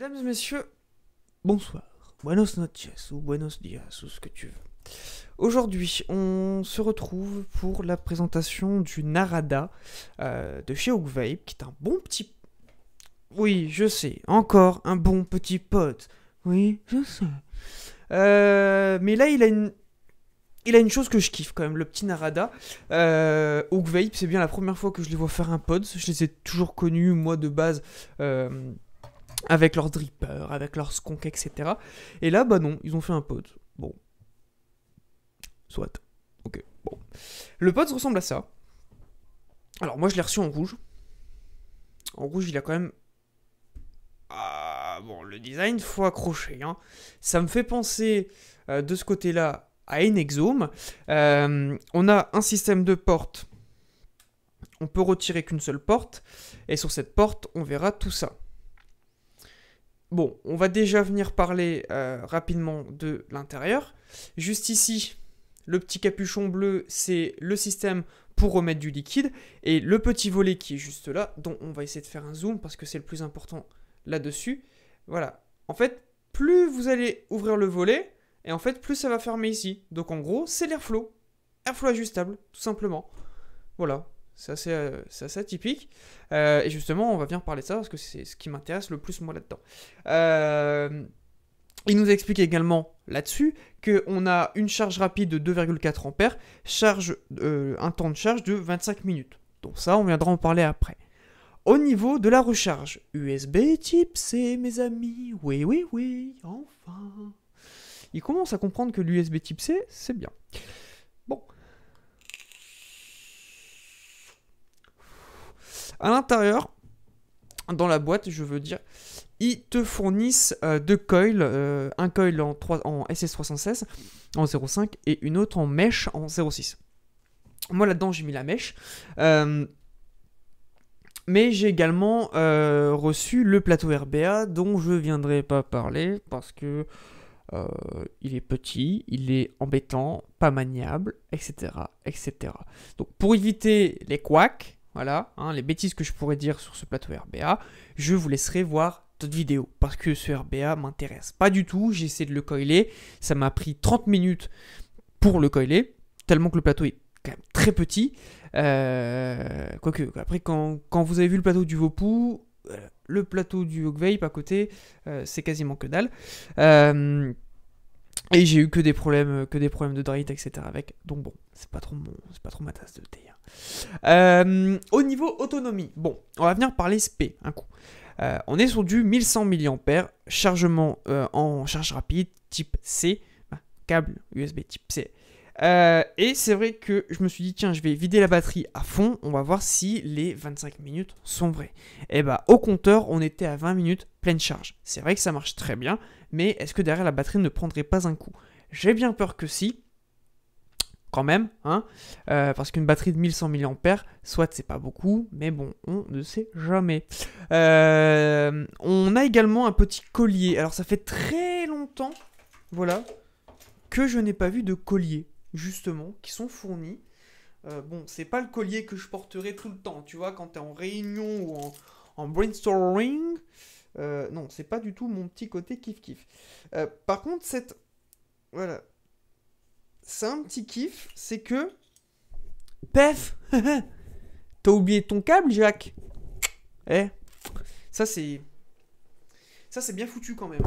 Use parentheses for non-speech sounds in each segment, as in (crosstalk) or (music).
Mesdames et messieurs, bonsoir, buenos noches ou buenos dias ou ce que tu veux. Aujourd'hui, on se retrouve pour la présentation du Narada euh, de chez Oogvape, qui est un bon petit... Oui, je sais, encore un bon petit pote. Oui, je sais. Euh, mais là, il a une il a une chose que je kiffe quand même, le petit Narada. Euh, c'est bien la première fois que je les vois faire un pod. Je les ai toujours connus, moi, de base, euh, avec leur dripper, avec leur skunk, etc. Et là, bah non, ils ont fait un pod. Bon. Soit. Ok, bon. Le pod ressemble à ça. Alors moi, je l'ai reçu en rouge. En rouge, il a quand même... Ah, bon, le design, faut accrocher. Hein. Ça me fait penser, euh, de ce côté-là, à une exome. Euh, on a un système de portes. On peut retirer qu'une seule porte. Et sur cette porte, on verra tout ça. Bon, on va déjà venir parler euh, rapidement de l'intérieur. Juste ici, le petit capuchon bleu, c'est le système pour remettre du liquide. Et le petit volet qui est juste là, dont on va essayer de faire un zoom parce que c'est le plus important là-dessus. Voilà. En fait, plus vous allez ouvrir le volet, et en fait, plus ça va fermer ici. Donc en gros, c'est l'airflow. Airflow ajustable, tout simplement. Voilà. Euh, c'est assez, atypique. Euh, et justement, on va venir parler de ça parce que c'est ce qui m'intéresse le plus moi là-dedans. Euh, il nous explique également là-dessus qu'on a une charge rapide de 2,4 ampères, charge, un temps de charge de 25 minutes. Donc ça, on viendra en parler après. Au niveau de la recharge, USB type C, mes amis, oui, oui, oui, enfin. Il commence à comprendre que l'USB type C, c'est bien. À l'intérieur, dans la boîte, je veux dire, ils te fournissent euh, deux coils, euh, un coil en, SS316 en 0.5 et une autre en mèche en 0.6. Moi là-dedans j'ai mis la mèche. Euh, mais j'ai également reçu le plateau RBA dont je ne viendrai pas parler parce que il est petit, il est embêtant, pas maniable, etc. etc. Donc pour éviter les couacs, voilà, hein, les bêtises que je pourrais dire sur ce plateau RBA, je vous laisserai voir d'autres vidéos parce que ce RBA m'intéresse pas du tout. J'ai essayé de le coiler, ça m'a pris 30 minutes pour le coiler, tellement que le plateau est quand même très petit. Euh, quoique, après, quand, vous avez vu le plateau du Vopou, euh, le plateau du Hogveip à côté, euh, c'est quasiment que dalle. et j'ai eu que des problèmes, que des problèmes de etc. avec. Donc bon, c'est pas trop c'est pas trop ma tasse de thé. Hein. Euh, au niveau autonomie, bon, on va venir parler SP un coup. Euh, on est sur du 1100 mAh, chargement euh, en charge rapide, type C, bah, câble USB type C. et c'est vrai que je me suis dit, tiens, je vais vider la batterie à fond, on va voir si les 25 minutes sont vraies. Et eh bah, au compteur, on était à 20 minutes pleine charge. C'est vrai que ça marche très bien, mais est-ce que derrière la batterie ne prendrait pas un coup J'ai bien peur que si, quand même, hein, euh, parce qu'une batterie de 1100 mAh, soit c'est pas beaucoup, mais bon, on ne sait jamais. Euh, on a également un petit collier. Alors ça fait très longtemps, voilà, que je n'ai pas vu de collier, justement, qui sont fournis. Euh, bon, c'est pas le collier que je porterai tout le temps, tu vois, quand t'es en réunion ou en, en brainstorming. non, c'est pas du tout mon petit côté kiff kiff. par contre, cette voilà, c'est un petit kiff, c'est que. Pef (laughs) T'as oublié ton câble, Jacques Eh Ça, c'est. Ça, c'est bien foutu quand même.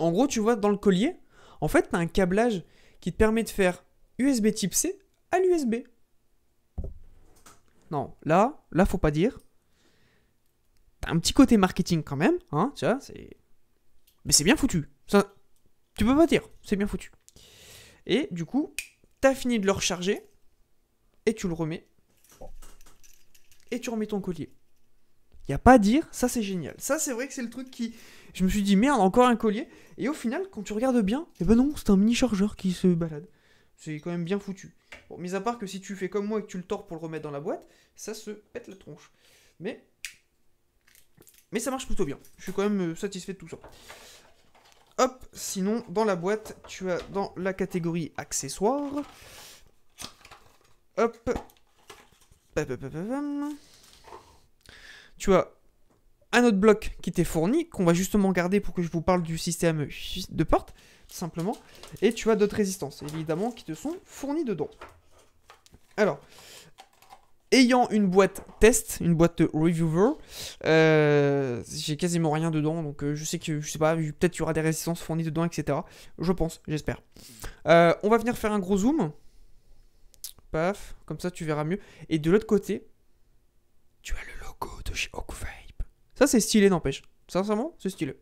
En gros, tu vois, dans le collier, en fait, t'as un câblage qui te permet de faire USB type C à l'USB. Non, là, là, faut pas dire. T'as un petit côté marketing quand même, hein, tu vois, c'est. Mais c'est bien foutu. Ça, tu peux pas dire, c'est bien foutu. Et du coup, t'as fini de le recharger et tu le remets et tu remets ton collier. Il a pas à dire, ça c'est génial. Ça c'est vrai que c'est le truc qui... Je me suis dit merde, encore un collier. Et au final, quand tu regardes bien, et eh ben non, c'est un mini chargeur qui se balade. C'est quand même bien foutu. Bon, mis à part que si tu fais comme moi et que tu le tords pour le remettre dans la boîte, ça se pète la tronche. Mais... Mais ça marche plutôt bien. Je suis quand même euh, satisfait de tout ça. Hop, sinon, dans la boîte, tu as dans la catégorie accessoires. Hop. Tu as un autre bloc qui t'est fourni, qu'on va justement garder pour que je vous parle du système de porte, simplement. Et tu as d'autres résistances, évidemment, qui te sont fournies dedans. Alors, ayant une boîte test, une boîte reviewer, euh, j'ai quasiment rien dedans, donc euh, je sais que, je sais pas, peut-être il y aura des résistances fournies dedans, etc. Je pense, j'espère. Euh, on va venir faire un gros zoom. Paf, comme ça tu verras mieux. Et de l'autre côté, tu as le logo de chez Oakvape. Ça c'est stylé, n'empêche. Sincèrement, c'est stylé.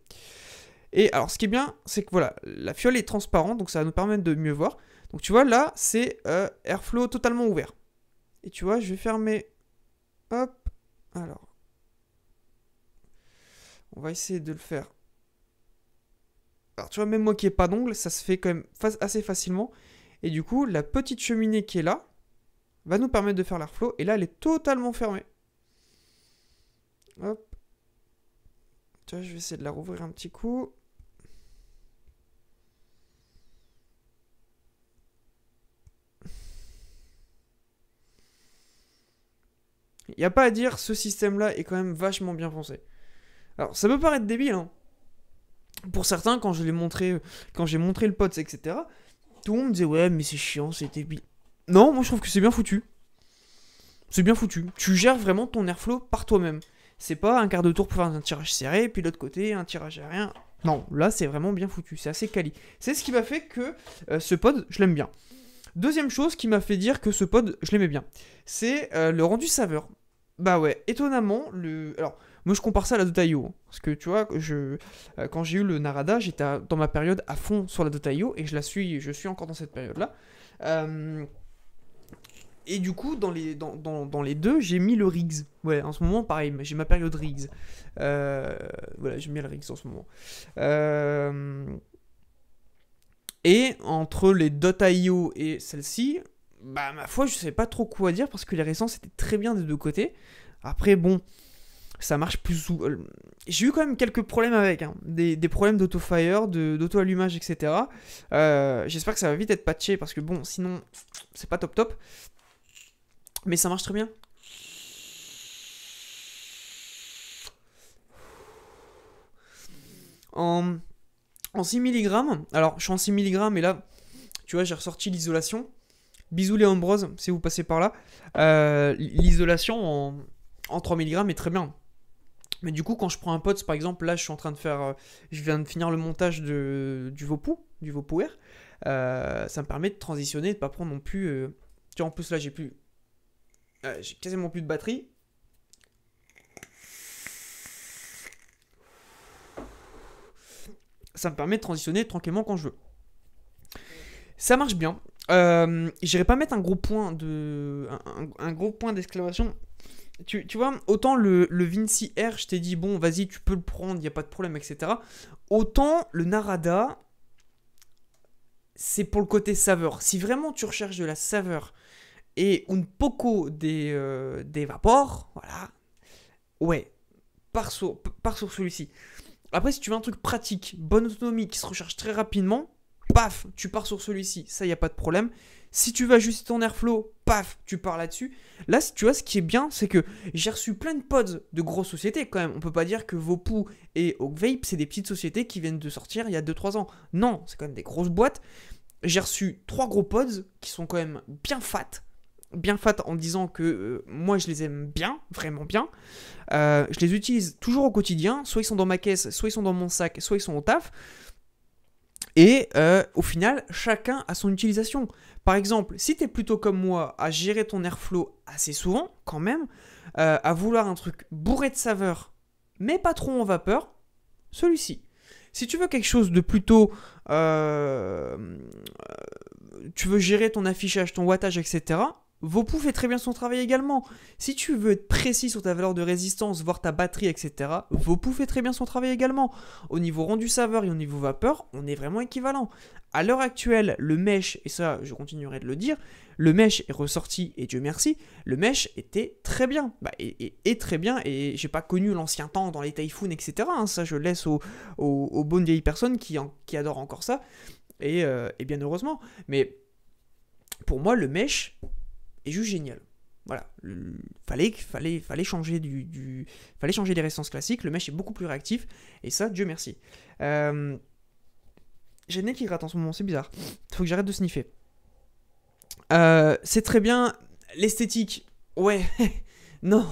Et alors, ce qui est bien, c'est que voilà, la fiole est transparente, donc ça va nous permettre de mieux voir. Donc tu vois, là, c'est Airflow totalement ouvert. Et tu vois, je vais fermer. Hop. Alors. On va essayer de le faire. Alors, tu vois, même moi qui n'ai pas d'ongle, ça se fait quand même assez facilement. Et du coup, la petite cheminée qui est là va nous permettre de faire l'airflow. Et là, elle est totalement fermée. Hop. Tu vois, je vais essayer de la rouvrir un petit coup. Il n'y a pas à dire, ce système-là est quand même vachement bien pensé. Alors, ça peut paraître débile, hein. Pour certains, quand je montré, quand j'ai montré le pod, etc., tout le monde me disait ouais, mais c'est chiant, c'est débile. Non, moi je trouve que c'est bien foutu. C'est bien foutu. Tu gères vraiment ton airflow par toi-même. C'est pas un quart de tour pour faire un tirage serré, puis l'autre côté, un tirage aérien. Non, là c'est vraiment bien foutu, c'est assez quali. C'est ce qui m'a fait que euh, ce pod, je l'aime bien. Deuxième chose qui m'a fait dire que ce pod, je l'aimais bien, c'est euh, le rendu saveur. Bah ouais, étonnamment, le... Alors, moi je compare ça à la Dotaio. Hein, parce que tu vois, je... Euh, quand j'ai eu le Narada, j'étais dans ma période à fond sur la Dotaio, et je la suis, je suis encore dans cette période-là. Euh, et du coup, dans les, dans, dans, les deux, j'ai mis le Riggs. Ouais, en ce moment, pareil, j'ai ma période Riggs. Euh, voilà, j'ai mis le Riggs en ce moment. Et entre les .io et celle-ci, bah, ma foi, je sais pas trop quoi dire parce que les récents c'était très bien des deux côtés. Après, bon, ça marche plus ou. Euh, j'ai eu quand même quelques problèmes avec, hein. des, problèmes d'auto-fire, d'auto-allumage, etc. Euh, j'espère que ça va vite être patché parce que bon, sinon, c'est pas top top. Mais ça marche très bien. En, en 6 mg, alors je suis en 6 mg et là, tu vois, j'ai ressorti l'isolation. Bisous les Ambrose, si vous passez par là. Euh, l'isolation en, 3 mg est très bien. Mais du coup, quand je prends un pot par exemple, là, je suis en train de faire. Euh, je viens de finir le montage du Vopou, du Vopou Air. Euh, ça me permet de transitionner, de pas prendre non plus. tu vois, en plus, là, j'ai plus. j'ai quasiment plus de batterie. Ça me permet de transitionner tranquillement quand je veux. Ça marche bien. Euh, j'irai pas mettre un gros point de un, gros point d'exclamation. Tu, tu, vois, autant le, le Vinci Air, je t'ai dit, bon, vas-y, tu peux le prendre, il n'y a pas de problème, etc. Autant le Narada, c'est pour le côté saveur. Si vraiment tu recherches de la saveur et une poco des, euh, des voilà, ouais, par par sur celui-ci. Après, si tu veux un truc pratique, bonne autonomie, qui se recharge très rapidement, paf, tu pars sur celui-ci, ça, il n'y a pas de problème. Si tu vas juste ton airflow, paf, tu pars là-dessus. Là, tu vois, ce qui est bien, c'est que j'ai reçu plein de pods de grosses sociétés quand même. On peut pas dire que Vopou et Oakvape, c'est des petites sociétés qui viennent de sortir il y a 2-3 ans. Non, c'est quand même des grosses boîtes. J'ai reçu trois gros pods qui sont quand même bien fat. Bien fat en disant que euh, moi je les aime bien, vraiment bien. Euh, je les utilise toujours au quotidien. Soit ils sont dans ma caisse, soit ils sont dans mon sac, soit ils sont au taf. Et euh, au final, chacun a son utilisation. Par exemple, si tu es plutôt comme moi à gérer ton airflow assez souvent, quand même, euh, à vouloir un truc bourré de saveur, mais pas trop en vapeur, celui-ci. Si tu veux quelque chose de plutôt... Euh, tu veux gérer ton affichage, ton wattage, etc. Vopou fait très bien son travail également. Si tu veux être précis sur ta valeur de résistance, voir ta batterie, etc., Vopou fait très bien son travail également. Au niveau rendu saveur et au niveau vapeur, on est vraiment équivalent. À l'heure actuelle, le mesh, et ça je continuerai de le dire, le mesh est ressorti et Dieu merci, le mesh était très bien. Bah, et, très bien, et j'ai pas connu l'ancien temps dans les Typhoons, etc. Hein. ça je laisse aux, bonnes vieilles personnes qui, adorent encore ça, et, euh, et bien heureusement. Mais pour moi, le mesh est juste génial. Voilà, fallait, fallait, fallait, changer du, fallait changer des résonances classiques, le mesh est beaucoup plus réactif, et ça, Dieu merci. Euh, j'ai le nez qui gratte en ce moment, c'est bizarre. Faut que j'arrête de sniffer. Euh, c'est très bien, l'esthétique, ouais, (laughs) non,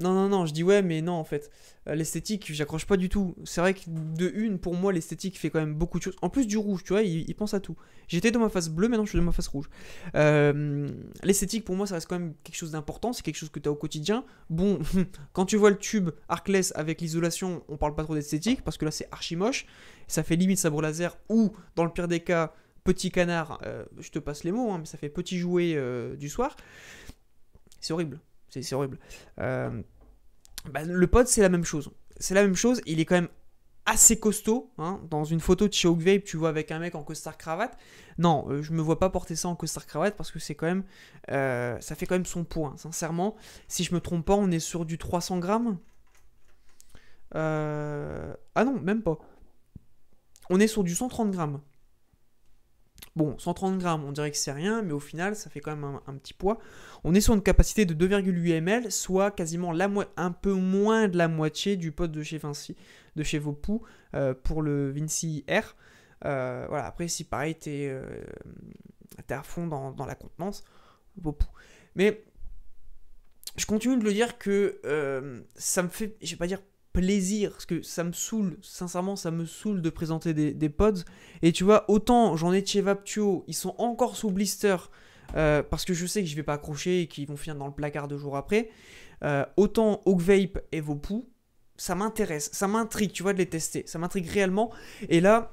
non, non, non, je dis ouais, mais non, en fait. Euh, l'esthétique, j'accroche pas du tout. C'est vrai que de une, pour moi, l'esthétique fait quand même beaucoup de choses. En plus du rouge, tu vois, il, pense à tout. J'étais dans ma face bleue, maintenant je suis dans ma face rouge. Euh, l'esthétique, pour moi, ça reste quand même quelque chose d'important. C'est quelque chose que tu as au quotidien. Bon, (laughs) quand tu vois le tube Arcless avec l'isolation, on parle pas trop d'esthétique parce que là, c'est archi moche. Ça fait limite sabre laser ou, dans le pire des cas, petit canard. Euh, je te passe les mots, hein, mais ça fait petit jouet du soir. C'est horrible c'est horrible. Euh, bah, le pod, c'est la même chose. C'est la même chose, il est quand même assez costaud. Hein. Dans une photo de chez Vape, tu vois avec un mec en costard-cravate. Non, euh, je ne me vois pas porter ça en costard-cravate parce que c'est quand même. Euh, ça fait quand même son poids, hein. sincèrement. Si je me trompe pas, on est sur du 300 grammes. Ah non, même pas. On est sur du 130 grammes. Bon, 130 grammes, on dirait que c'est rien, mais au final, ça fait quand même un, petit poids. On est sur une capacité de 2,8 ml, soit quasiment la un peu moins de la moitié du pote de chez Vinci, de chez Vopou, euh, pour le Vinci R. Euh, voilà, après, si pareil, t'es euh, à fond dans, la contenance, Vopou. Mais je continue de le dire que ça me fait, je vais pas dire plaisir, parce que ça me saoule, sincèrement, ça me saoule de présenter des, pods. Et tu vois, autant j'en ai chez Vaptuo, ils sont encore sous blister, euh, parce que je sais que je vais pas accrocher et qu'ils vont finir dans le placard deux jours après. Euh, autant Oak Vape et Vopou, ça m'intéresse, ça m'intrigue, tu vois, de les tester, ça m'intrigue réellement. Et là,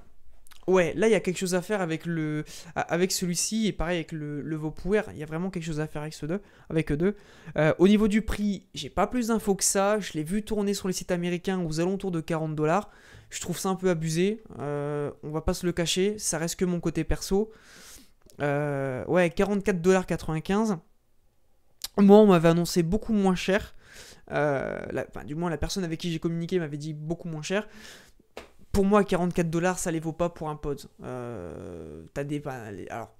Ouais, là il y a quelque chose à faire avec le avec celui-ci et pareil avec le, le Il y a vraiment quelque chose à faire avec ce deux, avec eux deux. Euh, au niveau du prix, j'ai pas plus d'infos que ça. Je l'ai vu tourner sur les sites américains aux alentours de 40 dollars. Je trouve ça un peu abusé. Euh, on va pas se le cacher, ça reste que mon côté perso. Euh, ouais, 44,95$. Moi, on m'avait annoncé beaucoup moins cher. enfin, du moins, la personne avec qui j'ai communiqué m'avait dit beaucoup moins cher pour moi, 44 dollars, ça les vaut pas pour un pod. Euh, t'as des. Alors,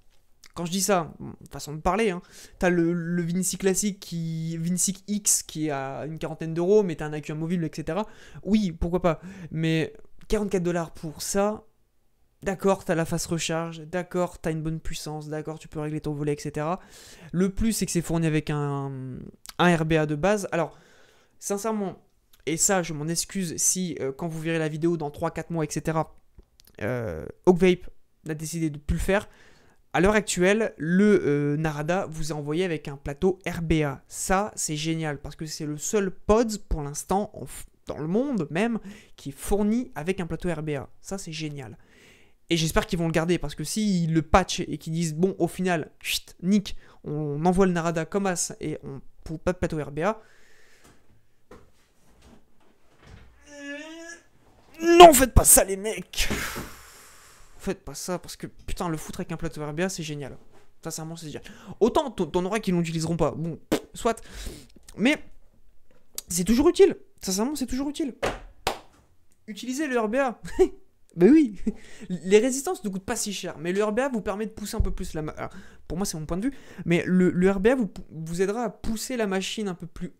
quand je dis ça, façon de parler, hein, t'as le, le, Vinci classique qui. Vinci X qui a une quarantaine d'euros, mais t'as un accu mobile, etc. Oui, pourquoi pas. Mais 44 dollars pour ça. D'accord, t'as la face recharge, d'accord, t'as une bonne puissance, d'accord, tu peux régler ton volet, etc. Le plus, c'est que c'est fourni avec un, un RBA de base. Alors, sincèrement, et ça je m'en excuse si euh, quand vous verrez la vidéo dans 3-4 mois, etc., euh, Oakvape a décidé de plus le faire. À l'heure actuelle, le euh, Narada vous a envoyé avec un plateau RBA. Ça, c'est génial parce que c'est le seul pod pour l'instant dans le monde même qui est fourni avec un plateau RBA. Ça, c'est génial. Et j'espère qu'ils vont le garder parce que s'ils si le patch et qu'ils disent bon, au final, chut, nick, on envoie le Narada comme as et on peut pas de plateau RBA, Non, faites pas ça, les mecs Faites pas ça, parce que putain, le foutre avec un plateau RBA, c'est génial. Sincèrement, c'est génial. Autant, t'en auras qui l'utiliseront pas. Bon, soit. Mais c'est toujours utile. Sincèrement, c'est toujours utile. Utilisez le RBA. (laughs) ben oui. Les résistances ne coûtent pas si cher, mais le RBA vous permet de pousser un peu plus la. pour moi, c'est mon point de vue, mais le, RBA vous, vous, aidera à pousser la machine un peu plus,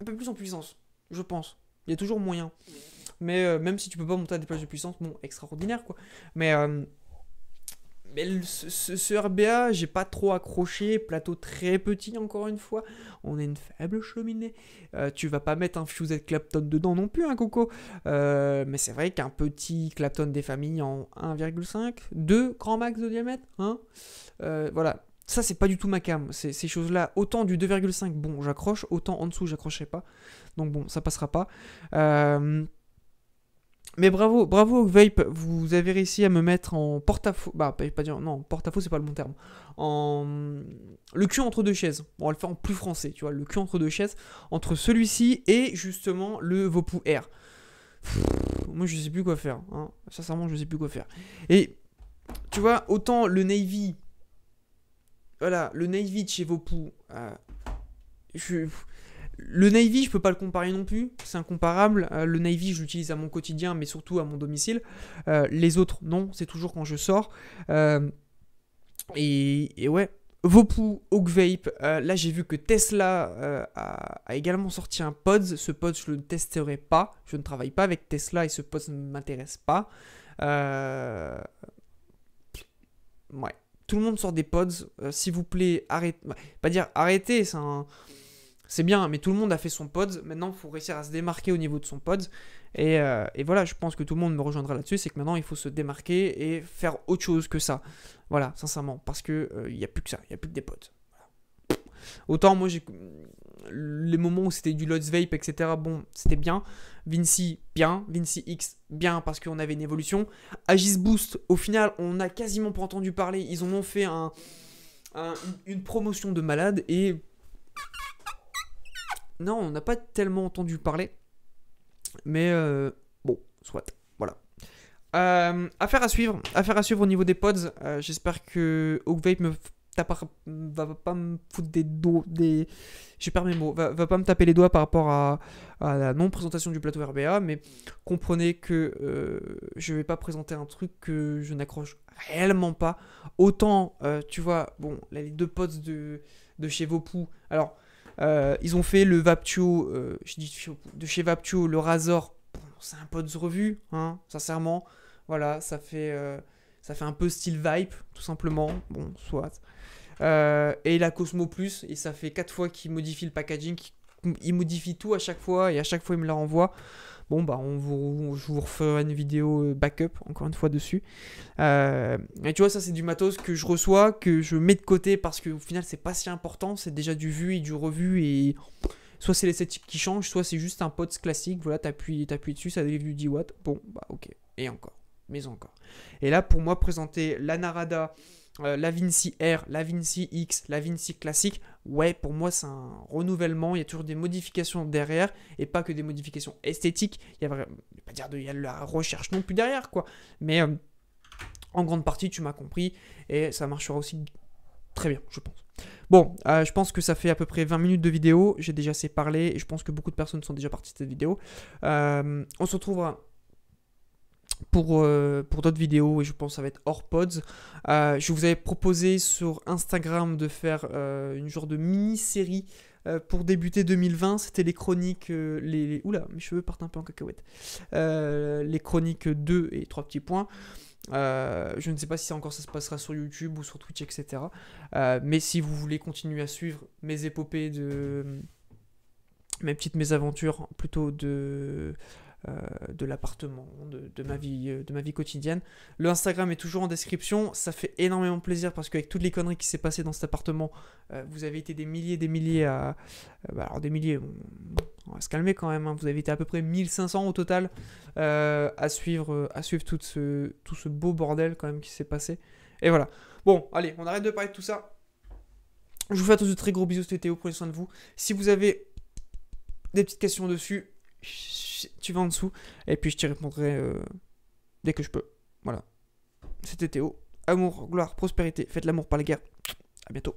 un peu plus en puissance, je pense. Il y a toujours moyen mais euh, même si tu peux pas monter à des plages de puissance, bon, extraordinaire quoi. Mais, euh, mais ce, RBA, j'ai pas trop accroché, plateau très petit encore une fois, on est une faible cheminée. Euh, tu vas pas mettre un Fused Clapton dedans non plus, hein, Coco. mais c'est vrai qu'un petit Clapton des familles en 1,5, 2 grand max de diamètre, hein, voilà. Ça, c'est pas du tout ma cam. Ces, ces choses-là, autant du 2,5, bon, j'accroche, autant en dessous, j'accrocherai pas. Donc bon, ça passera pas. Euh, mais bravo, bravo Vape, vous avez réussi à me mettre en porte-à-faux. Bah, pas dire, non, porte-à-faux, c'est pas le bon terme. En. Le cul entre deux chaises. on va le faire en plus français, tu vois, le cul entre deux chaises, entre celui-ci et justement le Vopou R. moi, je sais plus quoi faire. Hein. Sincèrement, je sais plus quoi faire. Et tu vois, autant le Navy. Voilà, le Navy chez Vopou. Euh, je le Navy, je peux pas le comparer non plus, c'est incomparable. Euh, le Navy, je l'utilise à mon quotidien, mais surtout à mon domicile. Euh, les autres, non, c'est toujours quand je sors. Euh, et, ouais. Vopou, Oakvape. là j'ai vu que Tesla a, également sorti un Pods. Ce Pods, je le testerai pas. Je ne travaille pas avec Tesla et ce Pods ne m'intéresse pas. Ouais tout le monde sort des pods. S'il vous plaît, arrêtez. Bah, pas dire arrêtez, c'est un c'est bien, mais tout le monde a fait son pod. Maintenant, il faut réussir à se démarquer au niveau de son pod. Euh, et, voilà, je pense que tout le monde me rejoindra là-dessus. C'est que maintenant, il faut se démarquer et faire autre chose que ça. Voilà, sincèrement. Parce qu'il euh, n'y a plus que ça. Il n'y a plus que des pods. Autant, moi, j'ai... les moments où c'était du Lot's Vape, etc., bon, c'était bien. Vinci, bien. Vinci X, bien, parce qu'on avait une évolution. Agis Boost, au final, on a quasiment pas entendu parler. Ils en ont fait une promotion de malade. Et non, on n'a pas tellement entendu parler. Mais euh, bon, soit. Voilà. Euh, affaire à suivre. Affaire à suivre au niveau des pods. Euh, j'espère que Oakvape me va pas me foutre des doigts. Des... mes mots. Va, pas me taper les doigts par rapport à, la non-présentation du plateau RBA. Mais comprenez que je vais pas présenter un truc que je n'accroche réellement pas. Autant, tu vois, bon, les deux pods de, de chez Vopou. Alors. Euh, ils ont fait le Vaptio, euh, je dis de chez Vaptio, le Razor. c'est un pods revue, hein, sincèrement. Voilà, euh, ça fait, un peu style Vibe, tout simplement. Bon, soit. et la Cosmo Plus, et ça fait 4 fois qu'il modifie le packaging. il modifie tout à chaque fois, et à chaque fois il me la renvoie bon bah on vous, je vous referai une vidéo euh, backup encore une fois dessus. Euh, et tu vois ça c'est du matos que je reçois, que je mets de côté parce qu'au final c'est pas si important, c'est déjà du vu et du revu et soit c'est l'esthétique qui changent, soit c'est juste un pote classique, voilà t'appuies appuies dessus, ça délivre du 10 watts, bon bah ok, et encore, mais encore. Et là pour moi présenter la Narada euh, la Vinci R, la Vinci X, la Vinci classique, ouais, pour moi, c'est un renouvellement. Il y a toujours des modifications derrière et pas que des modifications esthétiques. Il y a, pas dire de, y la recherche non plus derrière, quoi. Mais euh, en grande partie, tu m'as compris et ça marchera aussi très bien, je pense. Bon, euh, je pense que ça fait à peu près 20 minutes de vidéo. J'ai déjà assez parlé et je pense que beaucoup de personnes sont déjà parties de cette vidéo. on se retrouvera pour, euh, pour d'autres vidéos et je pense que ça va être hors pods. Euh, je vous avais proposé sur Instagram de faire euh, une genre de mini-série pour débuter 2020. C'était les chroniques. les, Oula, mes cheveux partent un peu en cacahuète. les chroniques 2 et 3 petits points. je ne sais pas si encore ça se passera sur YouTube ou sur Twitch, etc. mais si vous voulez continuer à suivre mes épopées de. mes petites mésaventures plutôt de euh, de l'appartement, de, ma vie, euh, de ma vie quotidienne. Le Instagram est toujours en description. Ça fait énormément plaisir parce qu'avec toutes les conneries qui s'est passées dans cet appartement, euh, vous avez été des milliers, des milliers à. Bah, alors, des milliers, on va se calmer quand même. Hein. Vous avez été à peu près 1500 au total à suivre, à suivre tout, ce, tout ce beau bordel quand même qui s'est passé. Et voilà. Bon, allez, on arrête de parler de tout ça. Je vous fais à tous de très gros bisous, c'était Théo, prenez soin de vous. Si vous avez des petites questions dessus, tu vas en dessous, et puis je t'y répondrai euh, dès que je peux. Voilà. C'était Théo. Amour, gloire, prospérité. Faites l'amour, par la guerre. À bientôt.